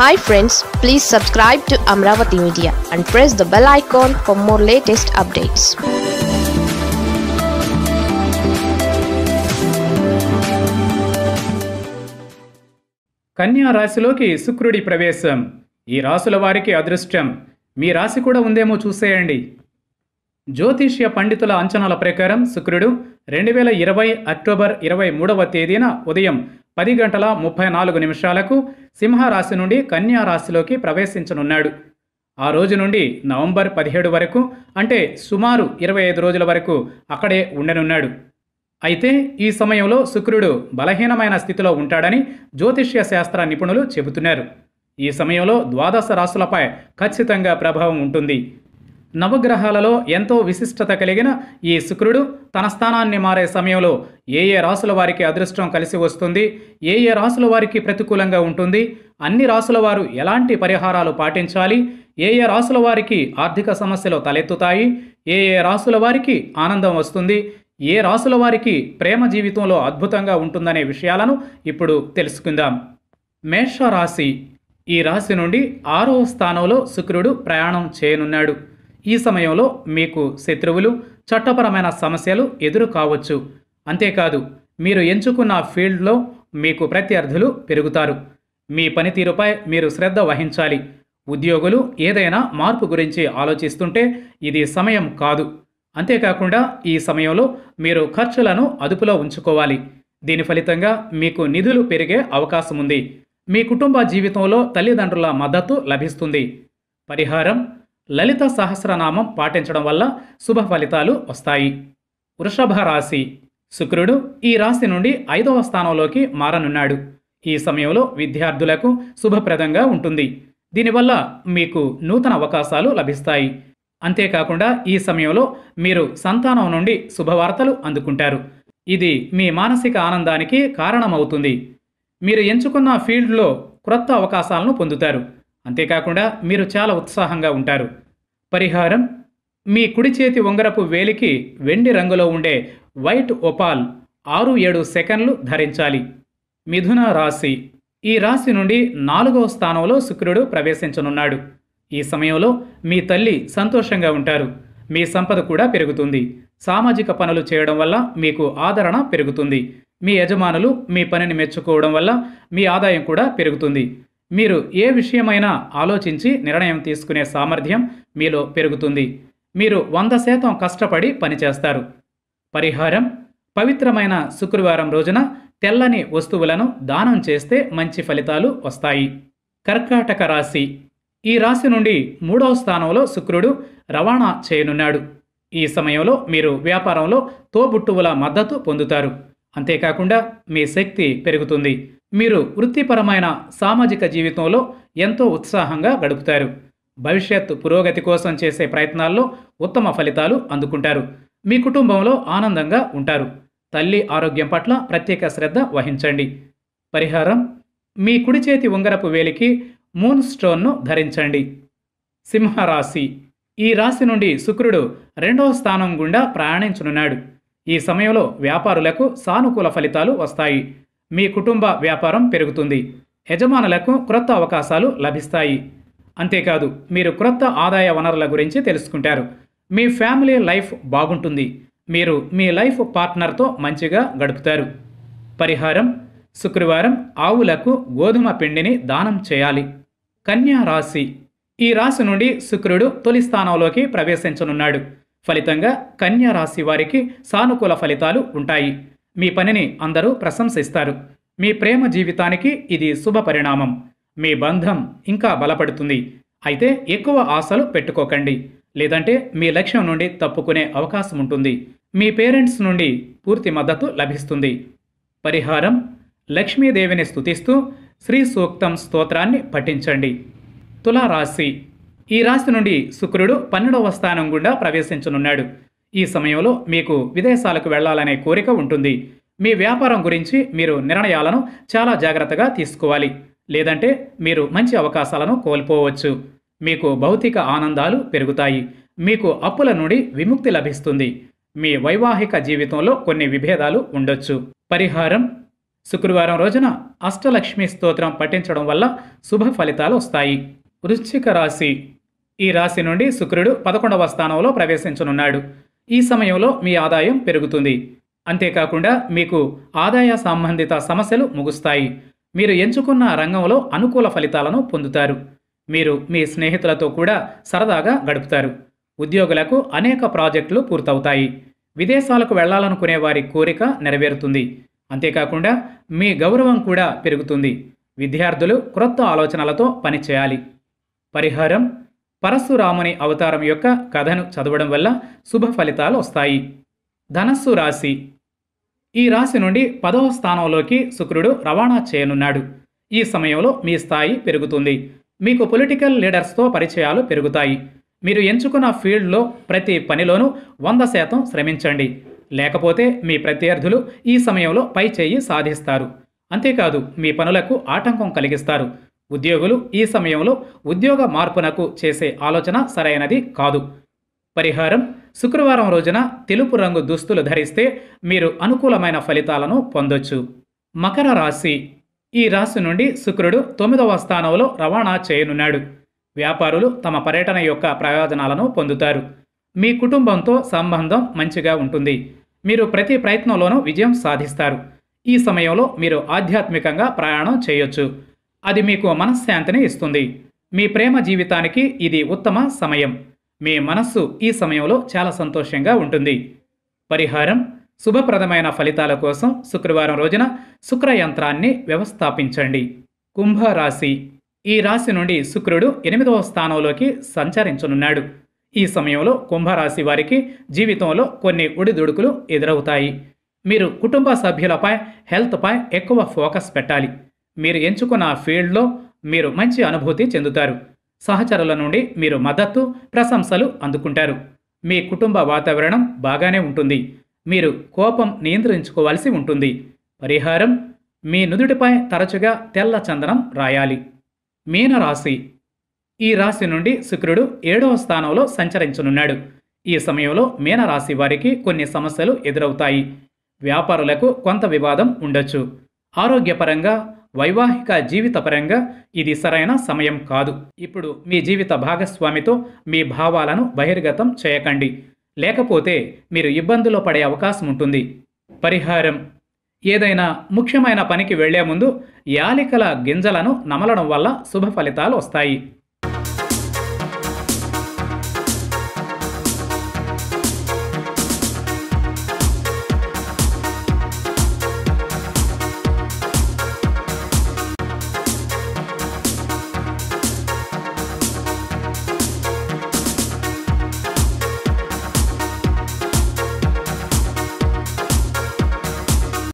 hi friends please subscribe to Amaravati media and press the bell icon for more latest updates కన్యా రాశిలోకి శుక్రుడి ప్రవేశం ఈ రాశుల వారికి అదృష్టం మీ రాశి కూడా ఉందేమో చూసేయండి జ్యోతిష్య పండితుల అంచనాల ప్రకారం శుక్రుడు రెండు వేల ఇరవై అక్టోబర్ ఇరవై మూడవ తేదీన ఉదయం పది గంటల ముప్పై నాలుగు నిమిషాలకు సింహరాశి నుండి కన్యా రాశిలోకి ప్రవేశించనున్నాడు ఆ రోజు నుండి నవంబర్ పదిహేడు వరకు అంటే సుమారు ఇరవై ఐదు రోజుల వరకు అక్కడే ఉండనున్నాడు అయితే ఈ సమయంలో శుక్రుడు బలహీనమైన స్థితిలో ఉంటాడని జ్యోతిష్య శాస్త్ర నిపుణులు చెబుతున్నారు ఈ సమయంలో ద్వాదశ రాశులపై ఖచ్చితంగా ప్రభావం ఉంటుంది నవగ్రహాలలో ఎంతో విశిష్టత కలిగిన ఈ శుక్రుడు తన స్థానాన్ని మారే సమయంలో ఏ ఏ రాసుల వారికి అదృష్టం కలిసి వస్తుంది ఏ ఏ రాసుల వారికి ప్రతికూలంగా ఉంటుంది అన్ని రాసుల వారు ఎలాంటి పరిహారాలు పాటించాలి ఏ ఏ రాసుల వారికి ఆర్థిక సమస్యలు తలెత్తుతాయి ఏ ఏ రాసుల వారికి ఆనందం వస్తుంది ఏ రాసుల వారికి ప్రేమ జీవితంలో అద్భుతంగా ఉంటుందనే విషయాలను ఇప్పుడు తెలుసుకుందాం మేషరాశి ఈ రాశి నుండి ఆరో స్థానంలో శుక్రుడు ప్రయాణం చేయనున్నాడు ఈ సమయంలో మీకు శత్రువులు చట్టపరమైన సమస్యలు ఎదురు కావచ్చు అంతేకాదు మీరు ఎంచుకున్న ఫీల్డ్లో మీకు ప్రత్యర్థులు పెరుగుతారు మీ పనితీరుపై మీరు శ్రద్ధ వహించాలి ఉద్యోగులు ఏదైనా మార్పు గురించి ఆలోచిస్తుంటే ఇది సమయం కాదు అంతేకాకుండా ఈ సమయంలో మీరు ఖర్చులను అదుపులో ఉంచుకోవాలి దీని ఫలితంగా మీకు నిధులు పెరిగే అవకాశం ఉంది మీ కుటుంబ జీవితంలో తల్లిదండ్రుల మద్దతు లభిస్తుంది పరిహారం లలిత సహస్రనామం పాటించడం వల్ల శుభ ఫలితాలు వస్తాయి వృషభ రాశి శుక్రుడు ఈ రాశి నుండి ఐదవ స్థానంలోకి మారనున్నాడు ఈ సమయంలో విద్యార్థులకు శుభప్రదంగా ఉంటుంది దీనివల్ల మీకు నూతన అవకాశాలు లభిస్తాయి అంతేకాకుండా ఈ సమయంలో మీరు సంతానం నుండి శుభవార్తలు అందుకుంటారు ఇది మీ మానసిక ఆనందానికి కారణమవుతుంది మీరు ఎంచుకున్న ఫీల్డ్లో క్రొత్త అవకాశాలను పొందుతారు అంతేకాకుండా మీరు చాలా ఉత్సాహంగా ఉంటారు పరిహారం మీ కుడి చేతి ఉంగరపు వేలికి వెండి రంగులో ఉండే వైట్ ఒపాల్ ఆరు ఏడు సెకండ్లు ధరించాలి మిథున రాశి ఈ రాశి నుండి నాలుగవ స్థానంలో శుక్రుడు ప్రవేశించనున్నాడు ఈ సమయంలో మీ తల్లి సంతోషంగా ఉంటారు మీ సంపద కూడా పెరుగుతుంది సామాజిక పనులు చేయడం వల్ల మీకు ఆదరణ పెరుగుతుంది మీ యజమానులు మీ పనిని మెచ్చుకోవడం వల్ల మీ ఆదాయం కూడా పెరుగుతుంది మీరు ఏ విషయమైనా ఆలోచించి నిర్ణయం తీసుకునే సామర్థ్యం మీలో పెరుగుతుంది మీరు వంద శాతం కష్టపడి పనిచేస్తారు పరిహారం పవిత్రమైన శుక్రవారం రోజున తెల్లని వస్తువులను దానం చేస్తే మంచి ఫలితాలు వస్తాయి కర్కాటక రాశి ఈ రాశి నుండి మూడవ స్థానంలో శుక్రుడు రవాణా చేయనున్నాడు ఈ సమయంలో మీరు వ్యాపారంలో తోబుట్టువుల మద్దతు పొందుతారు అంతేకాకుండా మీ శక్తి పెరుగుతుంది మీరు వృత్తిపరమైన సామాజిక జీవితంలో ఎంతో ఉత్సాహంగా గడుపుతారు భవిష్యత్ పురోగతి కోసం చేసే ప్రయత్నాల్లో ఉత్తమ ఫలితాలు అందుకుంటారు మీ కుటుంబంలో ఆనందంగా ఉంటారు తల్లి ఆరోగ్యం పట్ల ప్రత్యేక శ్రద్ధ వహించండి పరిహారం మీ కుడి చేతి ఉంగరపు వేలికి మూన్ స్టోన్ను ధరించండి సింహరాశి ఈ రాశి నుండి శుక్రుడు రెండవ స్థానం గుండా ప్రయాణించనున్నాడు ఈ సమయంలో వ్యాపారులకు సానుకూల ఫలితాలు వస్తాయి మీ కుటుంబ వ్యాపారం పెరుగుతుంది యజమానులకు క్రొత్త అవకాశాలు లభిస్తాయి అంతేకాదు మీరు క్రొత్త ఆదాయ వనరుల గురించి తెలుసుకుంటారు మీ ఫ్యామిలీ లైఫ్ బాగుంటుంది మీరు మీ లైఫ్ పార్ట్నర్తో మంచిగా గడుపుతారు పరిహారం శుక్రవారం ఆవులకు గోధుమ పిండిని దానం చేయాలి కన్యా రాశి ఈ రాశి నుండి శుక్రుడు తొలి స్థానంలోకి ప్రవేశించనున్నాడు ఫలితంగా కన్యా రాశి వారికి సానుకూల ఫలితాలు ఉంటాయి మీ పనిని అందరూ ప్రశంసిస్తారు మీ ప్రేమ జీవితానికి ఇది శుభ పరిణామం మీ బంధం ఇంకా బలపడుతుంది అయితే ఎక్కువ ఆశలు పెట్టుకోకండి లేదంటే మీ లక్ష్యం నుండి తప్పుకునే అవకాశం ఉంటుంది మీ పేరెంట్స్ నుండి పూర్తి మద్దతు లభిస్తుంది పరిహారం లక్ష్మీదేవిని స్థుతిస్తూ శ్రీ సూక్తం స్తోత్రాన్ని పఠించండి తులారాశి ఈ రాశి నుండి శుక్రుడు పన్నెండవ స్థానం గుండా ప్రవేశించనున్నాడు ఈ సమయంలో మీకు విదేశాలకు వెళ్లాలనే కోరిక ఉంటుంది మీ వ్యాపారం గురించి మీరు నిర్ణయాలను చాలా జాగ్రత్తగా తీసుకోవాలి లేదంటే మీరు మంచి అవకాశాలను కోల్పోవచ్చు మీకు భౌతిక ఆనందాలు పెరుగుతాయి మీకు అప్పుల నుండి విముక్తి లభిస్తుంది మీ వైవాహిక జీవితంలో కొన్ని విభేదాలు ఉండొచ్చు పరిహారం శుక్రవారం రోజున అష్టలక్ష్మి స్తోత్రం పఠించడం వల్ల శుభ ఫలితాలు వస్తాయి వృశ్చిక రాశి ఈ రాశి నుండి శుక్రుడు పదకొండవ స్థానంలో ప్రవేశించనున్నాడు ఈ సమయంలో మీ ఆదాయం పెరుగుతుంది అంతేకాకుండా మీకు ఆదాయ సంబంధిత సమస్యలు ముగుస్తాయి మీరు ఎంచుకున్న రంగంలో అనుకూల ఫలితాలను పొందుతారు మీరు మీ స్నేహితులతో కూడా సరదాగా గడుపుతారు ఉద్యోగులకు అనేక ప్రాజెక్టులు పూర్తవుతాయి విదేశాలకు వెళ్లాలనుకునే వారి కోరిక నెరవేరుతుంది అంతేకాకుండా మీ గౌరవం కూడా పెరుగుతుంది విద్యార్థులు క్రొత్త ఆలోచనలతో పనిచేయాలి పరిహారం పరశురాముని అవతారం యొక్క కథను చదవడం వల్ల శుభ ఫలితాలు వస్తాయి ధనస్సు రాశి ఈ రాశి నుండి పదవ స్థానంలోకి శుక్రుడు రవాణా చేయనున్నాడు ఈ సమయంలో మీ స్థాయి పెరుగుతుంది మీకు పొలిటికల్ లీడర్స్తో పరిచయాలు పెరుగుతాయి మీరు ఎంచుకున్న ఫీల్డ్లో ప్రతి పనిలోనూ వంద శాతం శ్రమించండి లేకపోతే మీ ప్రత్యర్థులు ఈ సమయంలో పై చేయి సాధిస్తారు అంతేకాదు మీ పనులకు ఆటంకం కలిగిస్తారు ఉద్యోగులు ఈ సమయంలో ఉద్యోగ మార్పునకు చేసే ఆలోచన సరైనది కాదు పరిహారం శుక్రవారం రోజున తెలుపు రంగు దుస్తులు ధరిస్తే మీరు అనుకూలమైన ఫలితాలను పొందొచ్చు మకర రాశి ఈ రాశి నుండి శుక్రుడు తొమ్మిదవ స్థానంలో రవాణా చేయనున్నాడు వ్యాపారులు తమ పర్యటన యొక్క ప్రయోజనాలను పొందుతారు మీ కుటుంబంతో సంబంధం మంచిగా ఉంటుంది మీరు ప్రతి ప్రయత్నంలోనూ విజయం సాధిస్తారు ఈ సమయంలో మీరు ఆధ్యాత్మికంగా ప్రయాణం చేయొచ్చు అది మీకు మనశ్శాంతిని ఇస్తుంది మీ ప్రేమ జీవితానికి ఇది ఉత్తమ సమయం మీ మనస్సు ఈ సమయంలో చాలా సంతోషంగా ఉంటుంది పరిహారం శుభప్రదమైన ఫలితాల కోసం శుక్రవారం రోజున శుక్రయంత్రాన్ని వ్యవస్థాపించండి కుంభరాశి ఈ రాశి నుండి శుక్రుడు ఎనిమిదవ స్థానంలోకి సంచరించనున్నాడు ఈ సమయంలో కుంభరాశి వారికి జీవితంలో కొన్ని ఒడిదుడుకులు ఎదురవుతాయి మీరు కుటుంబ సభ్యులపై హెల్త్పై ఎక్కువ ఫోకస్ పెట్టాలి మీరు ఎంచుకున్న ఫీల్డ్లో మీరు మంచి అనుభూతి చెందుతారు సహచరుల నుండి మీరు మద్దతు ప్రశంసలు అందుకుంటారు మీ కుటుంబ వాతావరణం బాగానే ఉంటుంది మీరు కోపం నియంత్రించుకోవాల్సి ఉంటుంది పరిహారం మీ నుదుటిపై తరచుగా తెల్ల చందనం రాయాలి మీనరాశి ఈ రాశి నుండి శుక్రుడు ఏడవ స్థానంలో సంచరించనున్నాడు ఈ సమయంలో మీనరాశి వారికి కొన్ని సమస్యలు ఎదురవుతాయి వ్యాపారులకు కొంత వివాదం ఉండొచ్చు ఆరోగ్యపరంగా వైవాహిక జీవిత పరంగా ఇది సరైన సమయం కాదు ఇప్పుడు మీ జీవిత భాగస్వామితో మీ భావాలను బహిర్గతం చేయకండి లేకపోతే మీరు ఇబ్బందులు పడే అవకాశం ఉంటుంది పరిహారం ఏదైనా ముఖ్యమైన పనికి వెళ్లే ముందు యాలికల గింజలను నమలడం వల్ల శుభ ఫలితాలు వస్తాయి